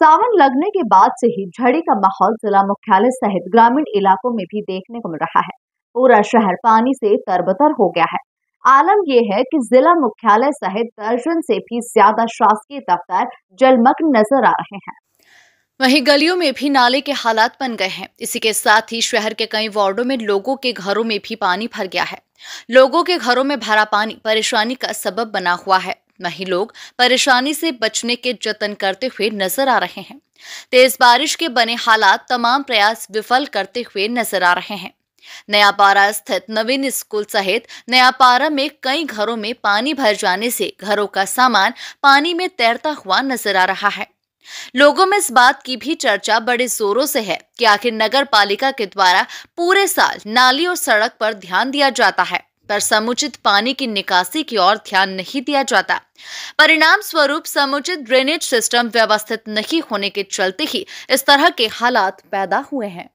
सावन लगने के बाद से ही झड़ी का माहौल जिला मुख्यालय सहित ग्रामीण इलाकों में भी देखने को मिल रहा है पूरा शहर पानी से तरबतर हो गया है आलम यह है कि जिला मुख्यालय सहित दर्जन से भी ज्यादा शासकीय दफ्तर जलमग्न नजर आ रहे हैं वहीं गलियों में भी नाले के हालात बन गए हैं इसी के साथ ही शहर के कई वार्डों में लोगों के घरों में भी पानी भर गया है लोगों के घरों में भरा पानी परेशानी का सबब बना हुआ है वहीं लोग परेशानी से बचने के जतन करते हुए नजर आ रहे हैं तेज बारिश के बने हालात तमाम प्रयास विफल करते हुए नजर आ रहे हैं नयापारा स्थित नवीन स्कूल सहित नयापारा में कई घरों में पानी भर जाने से घरों का सामान पानी में तैरता हुआ नजर आ रहा है लोगों में इस बात की भी चर्चा बड़े जोरों से है कि आखिर नगर पालिका के द्वारा पूरे साल नाली और सड़क पर ध्यान दिया जाता है पर समुचित पानी की निकासी की ओर ध्यान नहीं दिया जाता परिणाम स्वरूप समुचित ड्रेनेज सिस्टम व्यवस्थित नहीं होने के चलते ही इस तरह के हालात पैदा हुए हैं